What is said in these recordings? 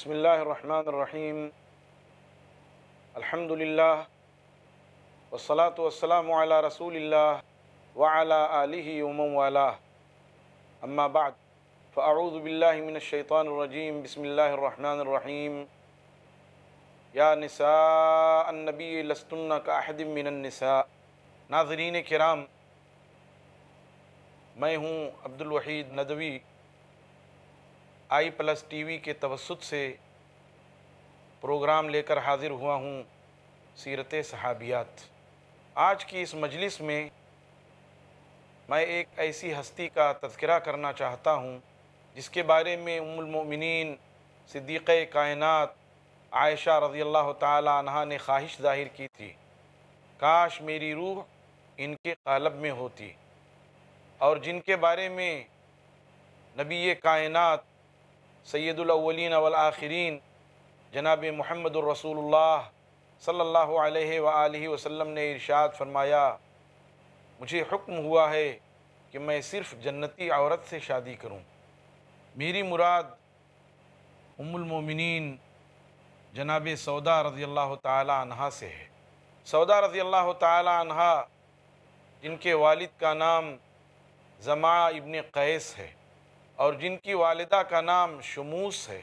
बसमीम अल्हम्दुलिल्लाह वसलात वसलाम अला रसूलिल्लाह वाला आलिही उमम वाला अम्मा बाद फ़ाऊज़बिल्लिमिनशैतानरजीम बसमीम या निसा नबी लस्तुन्ना का अहदमिनसा नाजरीन कराम मैं हूँ Abdul Wahid Nadvi I plus TV के तवसत से प्रोग्राम लेकर हाजिर हुआ हूँ सीरत सहाबियात आज की इस मजलिस में मैं एक ऐसी हस्ती का तस्करा करना चाहता हूँ जिसके बारे में उमुलमिन सिद्दीक़ कायनत आयशा रज़ी अल्लाह तहा ने ख्वाहिश ज़ाहिर की थी काश मेरी रूह इनके कलब में होती और जिनके बारे में नबी कायनत सैदुलवलिन वलाखरीन जनाब महमद रसूल सल्ला वसम ने इरशाद फरमाया मुझे हुक्म हुआ है कि मैं सिर्फ़ जन्नती औरत से शादी करूँ मेरी मुराद उमिन जनाब सौदा रज़ी अल्लाह तहा से है सौदा रज़ी अल्लाह तहा जिनके वालिद का नाम ज़मा इब्न कैस है और जिनकी वालदा का नाम शमूस है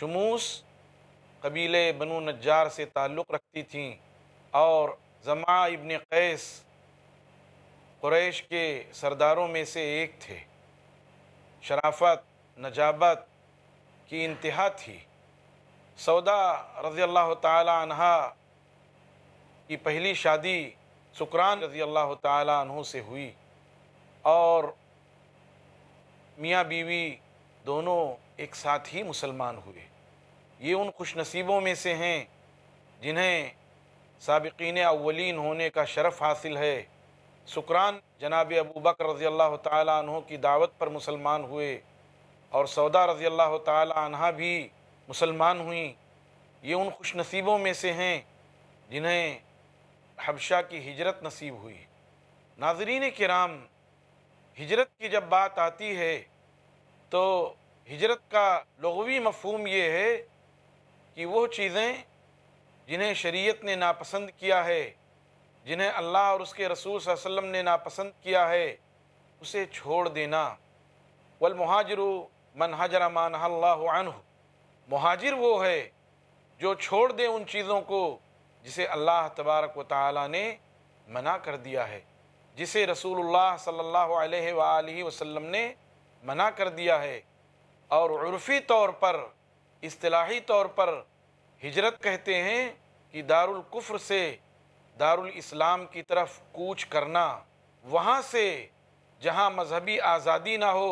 शमूस कबीले बनु नजार से ताल्लुक़ रखती थी और जमा इबन कैस क्रैश के सरदारों में से एक थे शराफत नजाबत की इंतहा थी सौदा रज़ी अल्लाह तहा की पहली शादी सुकरान रज़ी अल्लाह तहों से हुई और मियाँ बीवी दोनों एक साथ ही मुसलमान हुए ये उन खुश नसीबों में से हैं जिन्हें सबकिन अवलिन होने का शरफ़ हासिल है शुक्रान जनाब अबू बकर रज़ी अल्लाह तहों की दावत पर मुसलमान हुए और सौदा रज़ी अल्लाह तहा भी मुसलमान हुई ये उन खुश नसीबों में से हैं जिन्हें हबशा की हिजरत नसीब हुई नाजरीन कराम हिजरत की जब बात आती है तो हिजरत का लगवी मफहम ये है कि वह चीज़ें जिन्हें शरीयत ने नापसंद किया है जिन्हें अल्लाह और उसके रसूल वसम ने नापसंद किया है उसे छोड़ देना वलमहाजर मन हजर मान महाजिर वो है जो छोड़ दे उन चीज़ों को जिसे अल्लाह तबारक व ताली ने मना कर दिया है जिसे रसूलुल्लाह सल्लल्लाहु अलैहि वसल्लम ने मना कर दिया है और उर्फ़ी तौर पर इस्तलाही तौर पर हिजरत कहते हैं कि दारुल कुफ्र से दारुल इस्लाम की तरफ कूच करना वहाँ से जहाँ मजहबी आज़ादी ना हो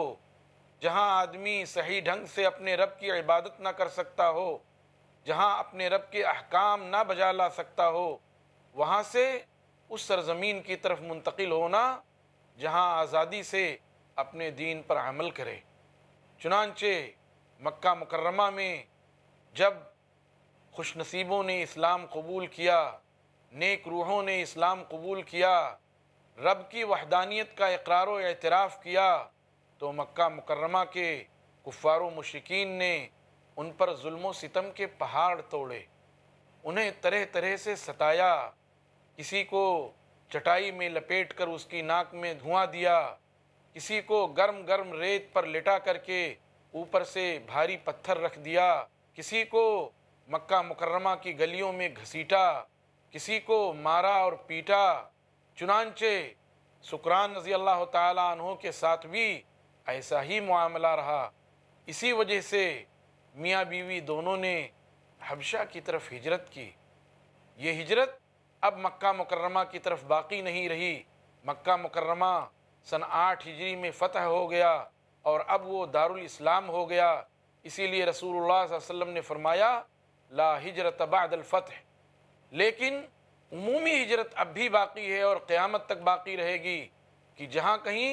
जहाँ आदमी सही ढंग से अपने रब की इबादत ना कर सकता हो जहाँ अपने रब के अहकाम ना बजा ला सकता हो वहाँ से उस सरजमीन की तरफ मुंतकिल होना जहाँ आज़ादी से अपने दीन पर अमल करे चुनानचे मक्का मुकर्रमा में जब खुश नसीबों ने इस्लाम कबूल किया नेक रूहों ने इस्लाम कबूल किया रब की वहदानियत का इकरार एतराफ़ किया तो मक्का मुकर्रमा के कुफ़ार मशिकीन ने उन पर जुल्म सितम के पहाड़ तोड़े उन्हें तरह तरह से सताया किसी को चटाई में लपेट कर उसकी नाक में धुआं दिया किसी को गर्म गर्म रेत पर लेटा करके ऊपर से भारी पत्थर रख दिया किसी को मक्का मुकर्रमा की गलियों में घसीटा किसी को मारा और पीटा चुनानचे सुकरान रजी अल्लाह तहों के साथ भी ऐसा ही मामला रहा इसी वजह से मियाँ बीवी दोनों ने हबशा की तरफ हिजरत की ये हिजरत अब मक्का मुकर्रमा की तरफ बाकी नहीं रही मक्का मुकर्रमा सन आठ हिजरी में फ़तह हो गया और अब वो दारुल इस्लाम हो गया इसीलिए रसूलुल्लाह वसम ने फरमाया ला हिजरत बादलफ़तः लेकिन उमूमी हिजरत अब भी बाकी है और क़्यामत तक बाकी रहेगी कि जहाँ कहीं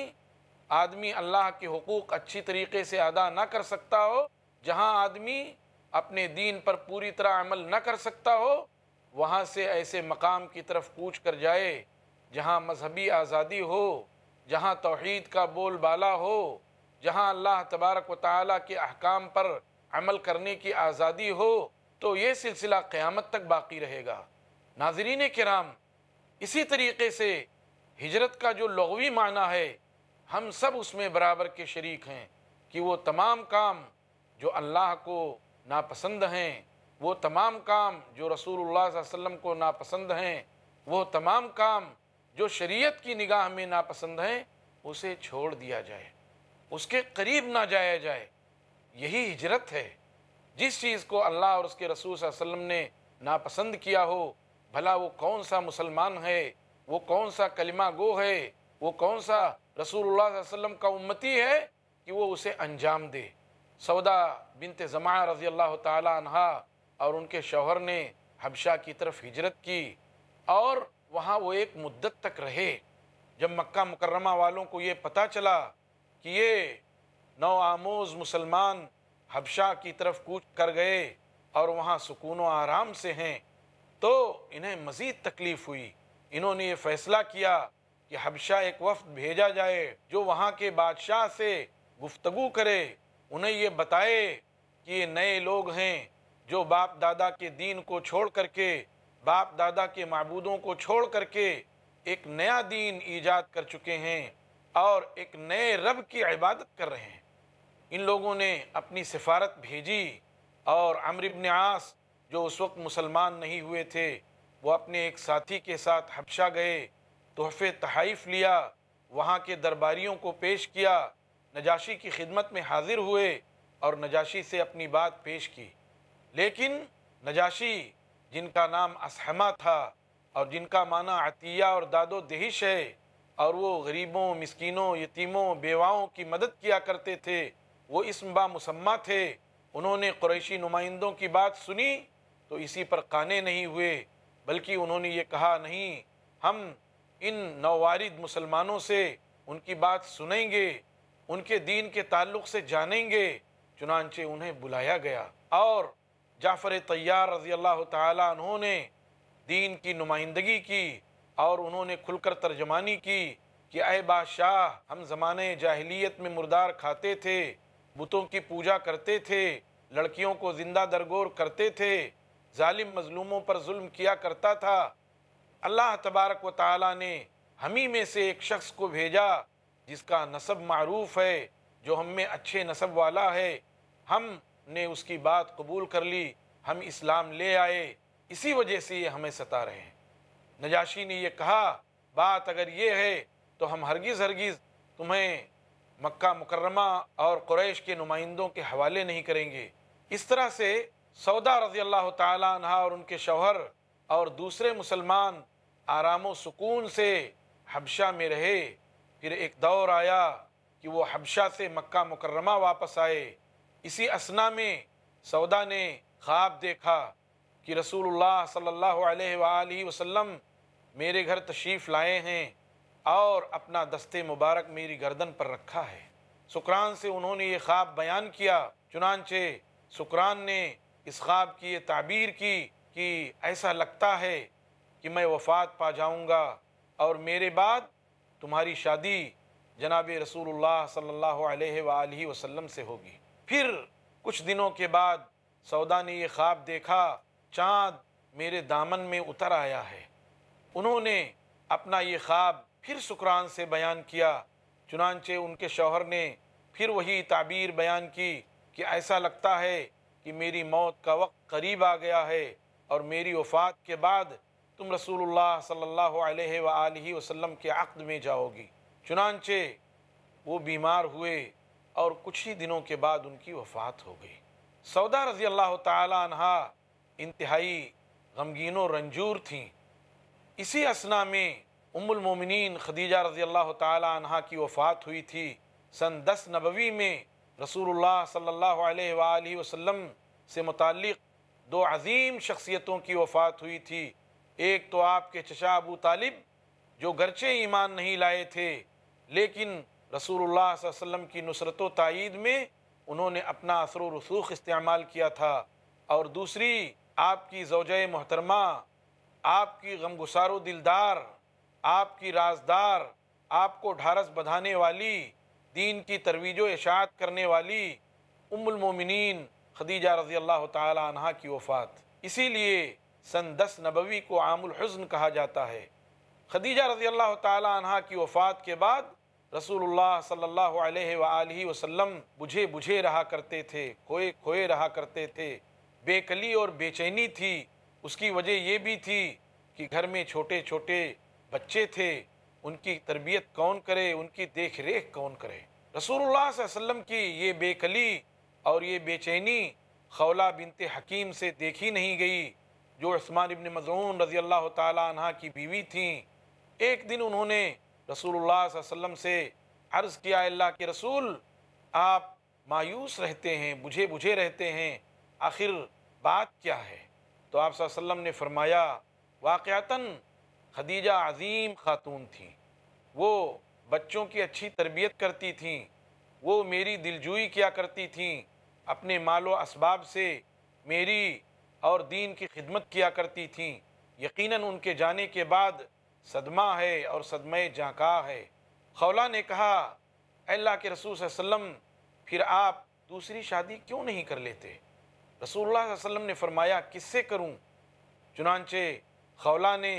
आदमी अल्लाह के हकूक़ अच्छी तरीके से अदा ना कर सकता हो जहाँ आदमी अपने दीन पर पूरी तरह अमल ना कर सकता हो वहाँ से ऐसे मकाम की तरफ कूच कर जाए जहाँ मजहबी आज़ादी हो जहाँ तोहद का बोल बाला हो जहाँ अल्लाह तबारक व ताली के अहकाम पर अमल करने की आज़ादी हो तो ये सिलसिला क़्यामत तक बाकी रहेगा नाजरीन कराम इसी तरीके से हिजरत का जो लगवी माना है हम सब उसमें बराबर के शरीक हैं कि वो तमाम काम जो अल्लाह को नापसंद हैं वो तमाम काम जो रसूल वसम को नापसंद हैं वो तमाम काम जो शरीयत की निगाह में नापसंद हैं उसे छोड़ दिया जाए उसके करीब ना जाया जाए यही हिजरत है जिस चीज़ को अल्लाह और उसके रसूल वसम ने नापसंद किया हो भला वो कौन सा मुसलमान है वो कौन सा कलिमा गो है वो कौन सा रसूल वसम का उम्मती है कि वो उसे अंजाम दे सौदा बिनत जमा रज़ी अल्लाह तहा और उनके शौहर ने हबशा की तरफ हिजरत की और वहाँ वो एक मुद्दत तक रहे जब मक्का मुकर्रमा वालों को ये पता चला कि ये नौ आमोज़ मुसलमान हबशा की तरफ कूच कर गए और वहाँ सुकून व आराम से हैं तो इन्हें मज़ीद तकलीफ़ हुई इन्होंने ये फ़ैसला किया कि हबशा एक वफ्द भेजा जाए जो वहाँ के बादशाह से गुफ्तगु करे उन्हें ये बताए कि ये नए लोग हैं जो बाप दादा के दीन को छोड़ करके बाप दादा के मबूदों को छोड़ करके एक नया दीन ईजाद कर चुके हैं और एक नए रब की इबादत कर रहे हैं इन लोगों ने अपनी सिफारत भेजी और अमरबन आस जो उस वक्त मुसलमान नहीं हुए थे वो अपने एक साथी के साथ हबशा गए तोहफ़े तहाइफ लिया वहाँ के दरबारियों को पेश किया नजाशी की खिदमत में हाजिर हुए और नजाशी से अपनी बात पेश की लेकिन नजाशी जिनका नाम असहमा था और जिनका माना अतिया और दादो दहिश है और वो गरीबों मस्किनों यतीमों बेवाओं की मदद किया करते थे वो इसम बामसम्मा थे उन्होंने क्रैशी नुमाइंदों की बात सुनी तो इसी पर काने नहीं हुए बल्कि उन्होंने ये कहा नहीं हम इन नौवारिद मुसलमानों से उनकी बात सुनेंगे उनके दीन के ताल्लुक से जानेंगे चुनानचे उन्हें बुलाया गया और जाफ़र तैयार रज़ी अल्लाह तुमने दीन की नुमाइंदगी की और उन्होंने खुलकर तर्जमानी की कि अय बादशाह हम ज़माने जाहलीत में मुर्दार खाते थे बुतों की पूजा करते थे लड़कियों को ज़िंदा दरगोर करते थे ालिम मज़लूमों पर जुल्म किया करता था अल्लाह तबारक व ताली ने हम ही में से एक शख्स को भेजा जिसका नसब मरूफ है जो हम में अच्छे नसब वाला है हम ने उसकी बात कबूल कर ली हम इस्लाम ले आए इसी वजह से ये हमें सता रहे हैं नजाशी ने यह कहा बात अगर ये है तो हम हरगिज़ हरगिज़ तुम्हें मक्का मुकर्रमा और क्रैश के नुमाइंदों के हवाले नहीं करेंगे इस तरह से सौदा रजी अल्लाह तह और उनके शौहर और दूसरे मुसलमान आराम सुकून से हबशा में रहे फिर एक दौर आया कि वो हबशा से मक्का मुकर्रमा वापस आए इसी असना में सौदा ने ख्वाब देखा कि रसूलुल्लाह सल्लल्लाहु अलैहि वसल्लम मेरे घर तशरीफ़ लाए हैं और अपना दस्ते मुबारक मेरी गर्दन पर रखा है सुकरान से उन्होंने ये ख्वाब बयान किया चुनानचे सुकरान ने इस ख्वाब की ये ताबीर की कि ऐसा लगता है कि मैं वफात पा जाऊँगा और मेरे बाद तुम्हारी शादी जनाब रसूलुल्लाह सल्लल्लाहु अलैहि वसल्लम से होगी फिर कुछ दिनों के बाद सौदा ने ये ख्वाब देखा चाँद मेरे दामन में उतर आया है उन्होंने अपना ये ख्वाब फिर सुकरान से बयान किया चुनानचे उनके शौहर ने फिर वही ताबीर बयान की कि ऐसा लगता है कि मेरी मौत का वक्त करीब आ गया है और मेरी वफ़ात के बाद तुम रसूलुल्लाह सल्लल्लाहु अलैहि वसल्लम के अक्द में जाओगी चुनानचे वो बीमार हुए और कुछ ही दिनों के बाद उनकी वफात हो गई सौदा रजी अल्लाह तहा इंतहाई गमगीन व रंजूर थीं इसी असना में उमुलमोमिन खदीजा रजी अल्लाह तहा की वफात हुई थी सन दस नबवी में रसूलुल्लाह सल्लल्लाहु अलैहि वसल्लम से मुतक़ दो अजीम शख्सियतों की वफात हुई थी एक तो आपके चशा अबू तालिब जो गरचे ईमान नहीं लाए थे लेकिन रसूल वसम की नुसरत तइद में उन्होंने अपना असर रसूख इस्तेमाल किया था और दूसरी आपकी जौज मोहतरमा आपकी गमगुसार दिलदार आपकी राजदार आपको ढारस बधाने वाली दीन की तरवीज इशात करने वाली उमुलमोमिन खदीजा रजी अल्लाह तह की वफ़ात इसीलिए सन दस नबवी को आमुल हज़न कहा जाता है खदीजा रजी अल्लाह तहा की वफ़ात के बाद रसूलुल्लाह सल्लल्लाहु अलैहि वआलि वसल्लम बुझे बुझे रहा करते थे खोए खोए रहा करते थे बेकली और बेचैनी थी उसकी वजह ये भी थी कि घर में छोटे छोटे बच्चे थे उनकी तरबियत कौन करे उनकी देख रेख कौन करे रसूलुल्लाह वसल्लम की ये बेकली और ये बेचैनी खौला बिनते हकीम से देखी नहीं गई जो उस्मान इबन मजून रज़ी अल्लाह तह की बीवी थी एक दिन उन्होंने रसूलुल्लाह वसल्लम से अर्ज़ किया अल्लाह के रसूल आप मायूस रहते हैं बुझे बुझे रहते हैं आखिर बात क्या है तो आप वसल्लम ने फरमाया वाक़ता खदीजा अज़ीम ख़ातून थी वो बच्चों की अच्छी तरबियत करती थी वो मेरी दिलजोई किया करती थी अपने मालो इसबाब से मेरी और दीन की खिदमत किया करती थी यकीनन उनके जाने के बाद सदमा है और सदमे जाका है खौला ने कहा अल्लाह के रसूल वसम फिर आप दूसरी शादी क्यों नहीं कर लेते रसूलुल्लाह ने फरमाया किससे करूं चुनानचे खौला ने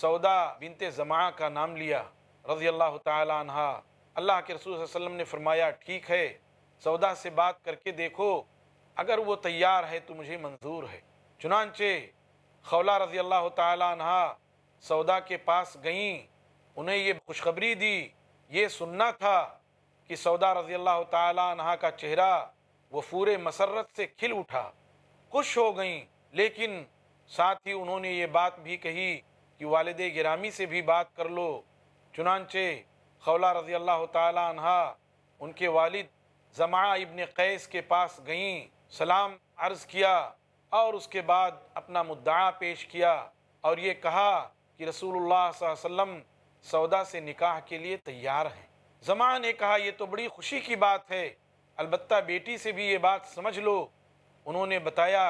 सौदा बिनते जमा का नाम लिया रजी अल्लाह तहा अल्लाह के रसूल वसम ने फरमाया ठीक है सौदा से बात करके देखो अगर वो तैयार है तो मुझे मंजूर है चुनानचे खौला रजी अल्लाह तहा सौदा के पास गईं उन्हें ये खुशखबरी दी ये सुनना था कि सौदा रजी अल्लाह तहा का चेहरा वफूर मसरत से खिल उठा खुश हो गईं लेकिन साथ ही उन्होंने ये बात भी कही कि वालद गिरामी से भी बात कर लो चुनानचे खौला रजी अल्लाह तहा उनके वालिद जमा इबन कैस के पास गईं सलाम अर्ज़ किया और उसके बाद अपना मुद्दा पेश किया और ये कहा कि रसूलुल्लाह सौदा से निकाह के लिए तैयार हैं जमा ने कहा यह तो बड़ी खुशी की बात है अलबत् बेटी से भी ये बात समझ लो उन्होंने बताया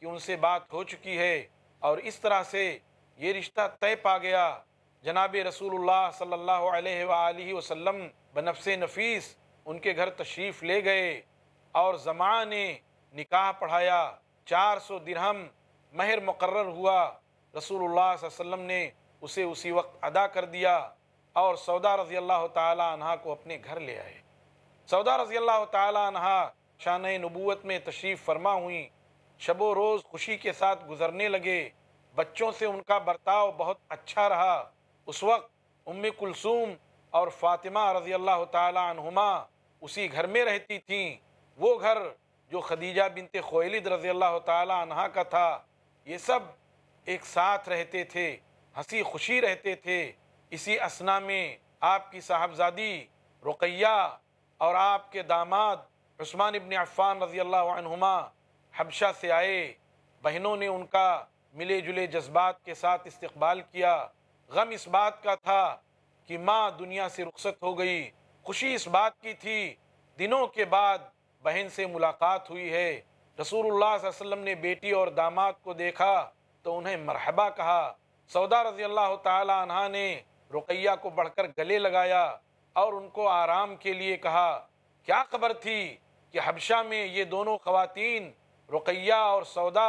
कि उनसे बात हो चुकी है और इस तरह से ये रिश्ता तय पा गया जनाब रसूलुल्लाह सल्लल्लाहु अलैहि वसल्लम नफीस उनके घर तशरीफ़ ले गए और जमा ने निकाह पढ़ाया चार सौ दिरहम महर मुकर हुआ रसूलुल्लाह वसल्लम ने उसे उसी वक्त अदा कर दिया और सौदा रज़ी अल्लाह तहा को अपने घर ले आए सौदा रज़ी अल्लाह तहा शान नबूत में तशरीफ़ फरमा हुई शबो रोज़ खुशी के साथ गुजरने लगे बच्चों से उनका बर्ताव बहुत अच्छा रहा उस वक्त उम कुलसूम और फ़ातिमा रज़ी अल्लाह तहुमा उसी घर में रहती थीं वो घर जो खदीजा बिनते खोलिद रज़ी अल्लाह तहा का था ये सब एक साथ रहते थे हंसी खुशी रहते थे इसी असना में आपकी साहबजादी रुकैया और आपके दामाद उस्मान इबन अफ़ान रज़ी अल्लाहुमा हबशा से आए बहनों ने उनका मिले जुले जज्बात के साथ इस्तबाल किया गम इस बात का था कि माँ दुनिया से रुखसत हो गई खुशी इस बात की थी दिनों के बाद बहन से मुलाकात हुई है रसूलुल्लाह वसल्लम ने बेटी और दामाद को देखा तो उन्हें मरहबा कहा सौदा रजी अल्लाह तह ने रुकैया को बढ़कर गले लगाया और उनको आराम के लिए कहा क्या खबर थी कि हबशा में ये दोनों खवतिन रुकैया और सौदा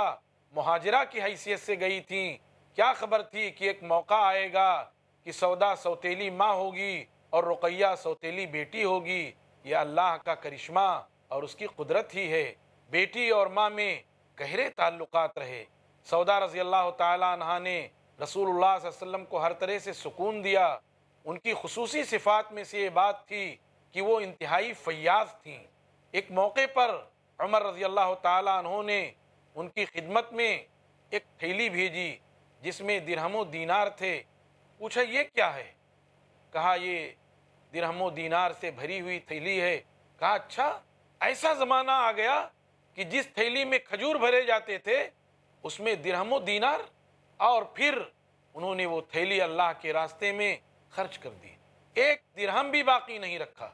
महाजरा की हैसियत से गई थीं क्या खबर थी कि एक मौका आएगा कि सौदा सौतीली माँ होगी और रुकैया सौतीली बेटी होगी ये अल्लाह का करिश्मा और उसकी कुदरत ही है बेटी और माँ में गहरे ताल्लुकात रहे सौदा रजी अल्लाह तह ने रसूल वसम को हर तरह से सुकून दिया उनकी खसूसी सिफात में से ये बात थी कि वो इंतहाई फयाज थी एक मौके पर अमर रजी अल्लाह तहों ने उनकी खिदमत में एक थैली भेजी जिसमें दिरहमो दीनार थे पूछा ये क्या है कहा ये दिरहमो दीनार से भरी हुई थैली है कहा अच्छा ऐसा ज़माना आ गया कि जिस थैली में खजूर भरे जाते थे उसमें दिरहमो दीनार और फिर उन्होंने वो थैली अल्लाह के रास्ते में खर्च कर दी एक दिरहम भी बाकी नहीं रखा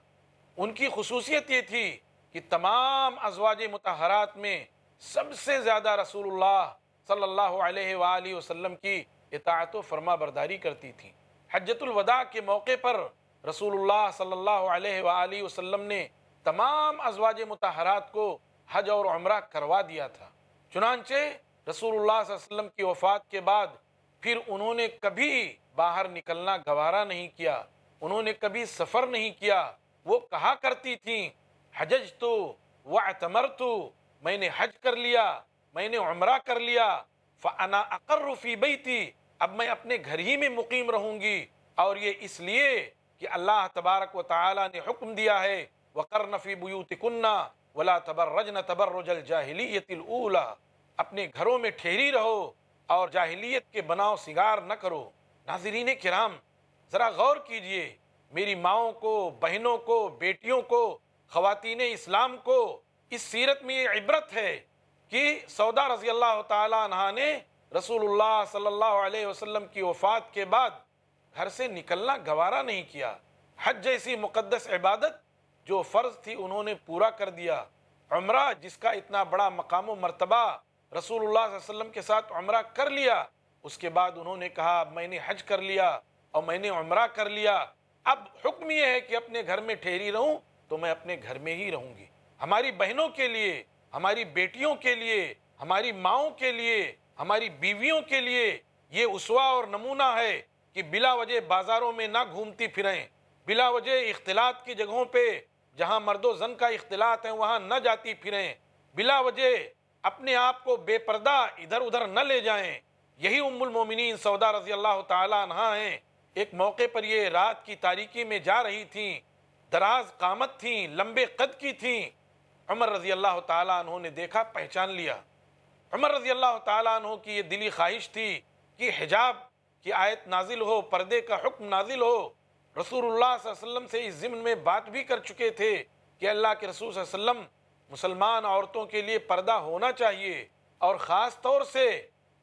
उनकी खसूसियत ये थी कि तमाम अजवाज मतहरात में सबसे ज़्यादा रसूलुल्लाह सल्लल्लाहु अलैहि वसल्लम की इतायत फरमा बरदारी करती थी हजतुलवदा के मौके पर रसूलुल्लाह सल्लल्लाहु अलैहि वसल्लम ने तमाम अजवाज मतहरात को हज और अमरा करवा दिया था चुनानचे रसूल वसम की वफ़ात के बाद फिर उन्होंने कभी बाहर निकलना गवारा नहीं किया उन्होंने कभी सफ़र नहीं किया वो कहा करती थी हजज तो व अतमर तो मैंने हज कर लिया मैंने उमरा कर लिया फाना अकर रूफ़ी बई थी अब मैं अपने घर ही में मुकीम रहूँगी और ये इसलिए कि अल्लाह तबारक व ताली ने हुक्म दिया है वकर नफ़ी बुयूत कन्ना वला तबर्रज न तबर्रजल जाहिलीतिल अपने घरों में ठहरी रहो और जाहिलियत के बनाव शिगार न करो नाजरीन कराम ज़रा गौर कीजिए मेरी माओ को बहनों को बेटियों को ख़वान इस्लाम को इस सीरत में ये इबरत है कि सौदा रजी अल्लाह तहा ने रसूल सल्ला वसम की वफ़ात के बाद घर से निकलना गवारा नहीं किया हज जैसी मुक़दस इबादत जो फ़र्ज़ थी उन्होंने पूरा कर दिया अमरा जिसका इतना बड़ा मकाम मरतबा रसूल वसम के साथ उमरा कर लिया उसके बाद उन्होंने कहा मैंने हज कर लिया और मैंने उमरा कर लिया अब हुक्म यह है कि अपने घर में ठहरी रहूं तो मैं अपने घर में ही रहूंगी हमारी बहनों के लिए हमारी बेटियों के लिए हमारी माओ के लिए हमारी बीवियों के लिए ये उसवा और नमूना है कि बिला वजह बाज़ारों में ना घूमती फिरें बिला वजह इख्तलात की जगहों पे जहाँ मर्दो जन का इख्तलात है वहाँ ना जाती फिरें बिला वजह अपने आप को बेपर्दा इधर उधर न ले जाएं यही उम्मुल मोमिनीन सौदा रजी अल्लाह तह हैं एक मौके पर ये रात की तारीकी में जा रही थी दराज कामत थी लंबे कद की थी अमर रजी अल्लाह तहों ने देखा पहचान लिया अमर रजी अल्लाह तहों की ये दिली ख्वाहिश थी कि हिजाब की आयत नाजिल हो पर्दे का हुक्म नाजिल हो रसूल से इस ज़िम्न में बात भी कर चुके थे कि अल्लाह के रसूल वसल्लम मुसलमान औरतों के लिए पर्दा होना चाहिए और ख़ास तौर से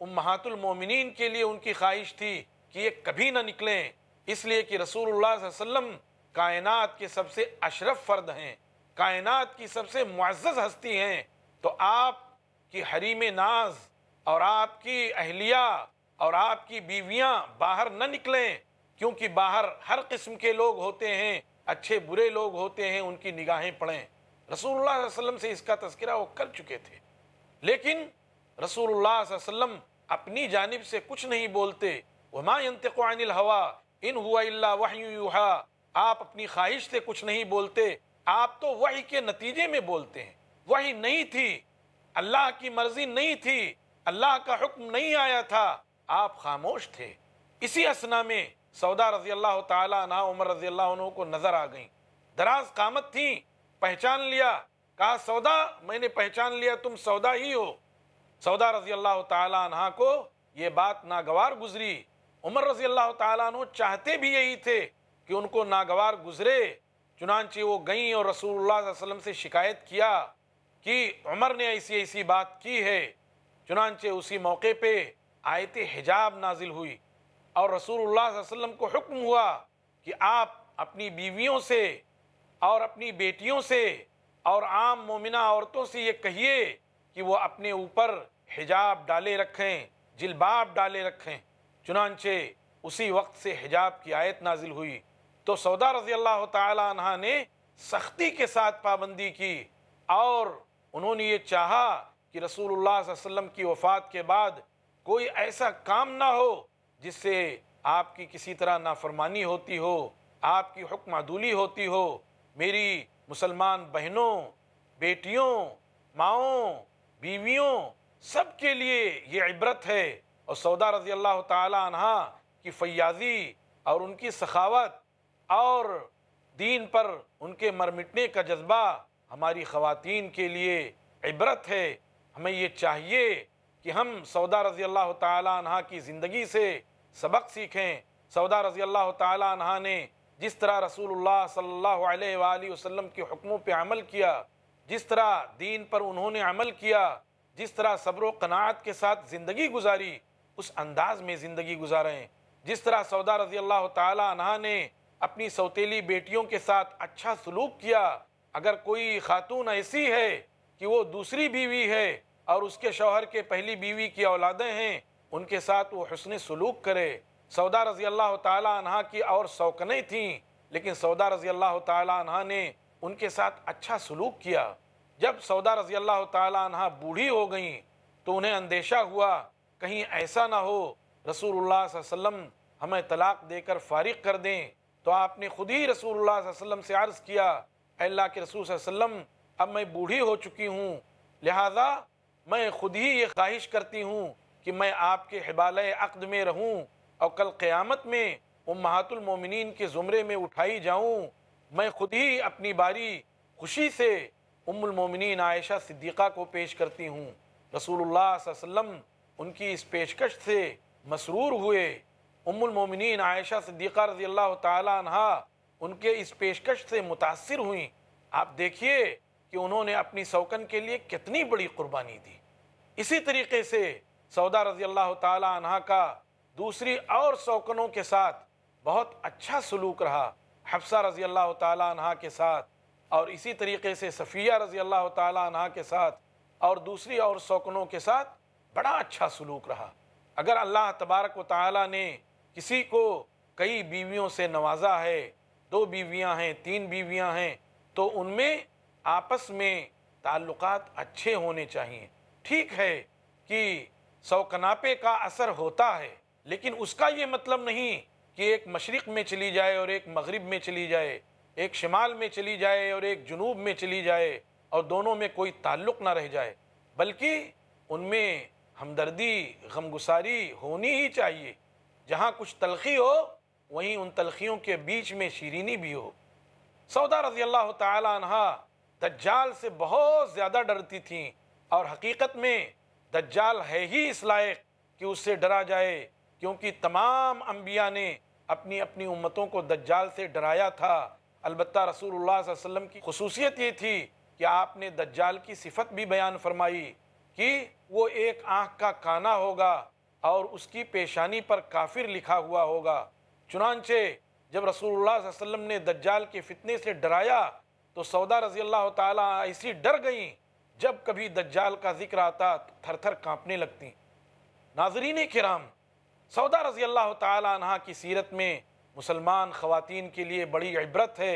उम्मातुल मोमिनीन के लिए उनकी ख्वाहिश थी कि ये कभी ना निकलें इसलिए कि रसूलुल्लाह वसल्लम कायनात के सबसे अशरफ फ़र्द हैं कायनात की सबसे मुआज़ हस्ती हैं तो आप की हरीम नाज और आपकी अहलिया और आपकी बीवियाँ बाहर न निकलें क्योंकि बाहर हर किस्म के लोग होते हैं अच्छे बुरे लोग होते हैं उनकी निगाहें पड़ें रसूलुल्लाह रसूल से इसका तस्करा वो कर चुके थे लेकिन रसूलुल्लाह रसूल अपनी जानब से कुछ नहीं बोलते वमा हवा इन हुआ इल्ला आप अपनी ख्वाहिश से कुछ नहीं बोलते आप तो वही के नतीजे में बोलते हैं वही नहीं थी अल्लाह की मर्जी नहीं थी अल्लाह का हुक्म नहीं आया था आप खामोश थे इसी असना में सौदा रजी अल्लाह तमर रजी अल्लाह को नज़र आ गई दराज कामत थी पहचान लिया कहा सौदा मैंने पहचान लिया तुम सौदा ही हो सौदा रजी अल्लाह तहा को ये बात नागवार गुजरी उमर रजी अल्लाह तु चाहते भी यही थे कि उनको नागवार गुजरे चुनानचे वो गई और रसूलुल्लाह से शिकायत किया कि उमर ने ऐसी ऐसी बात की है चुनानचे उसी मौके पे आयत हिजाब नाजिल हुई और रसूल वसल्लम को हुक्म हुआ कि आप अपनी बीवियों से और अपनी बेटियों से और आम मोमिना औरतों से ये कहिए कि वो अपने ऊपर हिजाब डाले रखें जिलबाब डाले रखें चुनानचे उसी वक्त से हिजाब की आयत नाजिल हुई तो सौदा रजी अल्लाह तहा ने सख्ती के साथ पाबंदी की और उन्होंने ये चाहा कि रसूल वसल्लम की वफ़ात के बाद कोई ऐसा काम ना हो जिससे आपकी किसी तरह नाफरमानी होती हो आपकी हुक्मादूली होती हो मेरी मुसलमान बहनों बेटियों माओ बीवियों सब के लिए ये इबरत है और सौदा रजी अल्लाह तहा की फयाजी और उनकी सखावत और दीन पर उनके मरमिटने का जज्बा हमारी ख़वातीन के लिए इबरत है हमें ये चाहिए कि हम सौदा रजी अल्लाह तहा की ज़िंदगी से सबक सीखें सौदा रजी अल्लाह तहा ने जिस तरह रसूल सल्लल्लाहु अलैहि वसल्लम के हुक्मों पे अमल किया जिस तरह दीन पर उन्होंने अमल किया जिस तरह सब्र कनात के साथ ज़िंदगी गुजारी उस अंदाज में ज़िंदगी गुजारें जिस तरह सौदा रजी अल्लाह तहा ने अपनी सौतीली बेटियों के साथ अच्छा सलूक किया अगर कोई खातून ऐसी है कि वो दूसरी बीवी है और उसके शौहर के पहली बीवी की औलादें हैं उनके साथ वो हसन सलूक करे सौदा रजी अल्लाह तहा की और शौकने थीं लेकिन सौदा रजी अल्लाह तहा ने उनके साथ अच्छा सलूक किया जब सौदा रजी अल्लाह तहा बूढ़ी हो गई तो उन्हें अंदेशा हुआ कहीं ऐसा ना हो रसूलुल्लाह वसम हमें तलाक़ देकर फारिग कर दें तो आपने खुद ही रसूलुल्लाह वसम से अर्ज़ किया अल्लाह के रसूल वसम अब मैं बूढ़ी हो चुकी हूँ लिहाजा मैं खुद ही ये ख्वाहिश करती हूँ कि मैं आपके हिबाल अक़द में रहूँ और कल क़्यामत में उम्मातुलमोमिन के ज़ुमरे में उठाई जाऊँ मैं खुद ही अपनी बारी खुशी से उम्मोमिन आयशा सिद्दीक़ा को पेश करती हूँ रसूलुल्लाह वसम उनकी इस पेशकश से मसरूर हुए उम्मोमिन आयशा सिद्दीक़ा रजी अल्लाह तहा उनके इस पेशकश से मुतासर हुई आप देखिए कि उन्होंने अपनी सौकन के लिए कितनी बड़ी कुर्बानी दी इसी तरीके से सौदा रजी अल्लाह तहा का दूसरी और शौकनों के साथ बहुत अच्छा सलूक रहा हफ्सा रज़ी अल्लाह तहा के साथ और इसी तरीके से सफ़िया रज़ी अल्लाह तह के साथ और दूसरी और शौकनों के साथ बड़ा अच्छा सलूक रहा अगर अल्लाह तबारक व ताली ने किसी को कई बीवियों से नवाजा है दो बीवियाँ हैं तीन बीवियाँ हैं तो उनमें आपस में ताल्लुक अच्छे होने चाहिए ठीक है कि सौकनापे का असर होता है लेकिन उसका ये मतलब नहीं कि एक मशरक़ में चली जाए और एक मगरब में चली जाए एक शमाल में चली जाए और एक जनूब में चली जाए और दोनों में कोई ताल्लुक़ ना रह जाए बल्कि उनमें हमदर्दी गमगुसारी होनी ही चाहिए जहाँ कुछ तलखी हो वहीं उन तलखियों के बीच में शीरीनी भी हो सौदा रजी अल्लाह तह दज्जाल से बहुत ज़्यादा डरती थी और हकीकत में दज्जाल है ही इस लायक कि उससे डरा जाए क्योंकि तमाम अम्बिया ने अपनी अपनी उम्मतों को दज्जाल से डराया था अलबत् रसूल वसम की खसूसियत ये थी कि आपने दज्जाल की सिफत भी बयान फरमाई कि वो एक आँख का काना होगा और उसकी पेशानी पर काफिर लिखा हुआ होगा चुनानचे जब रसूल वसम ने दज्जाल के फितने से डराया तो सौदा रजी अल्लाह तसी डर गई जब कभी दज्जाल का जिक्र आता थर थर काँपने लगती नाजरीन कराम सौदा रजी अल्लाह तहा की सीरत में मुसलमान ख़वान के लिए बड़ी इबरत है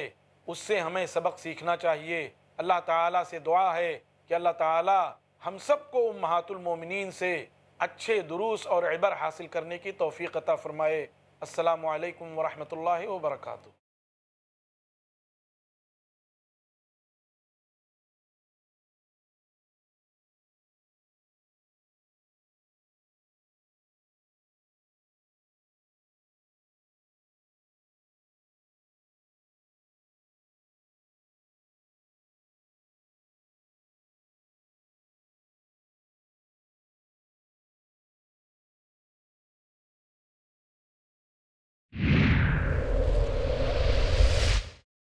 उससे हमें सबक सीखना चाहिए अल्लाह ताला से दुआ है कि अल्लाह ताला हम सब को महातुलमोमिन से अच्छे दुरुस्त और इबर हासिल करने की तोफ़ी अतः फ़रमाए असल वरहमल वर्का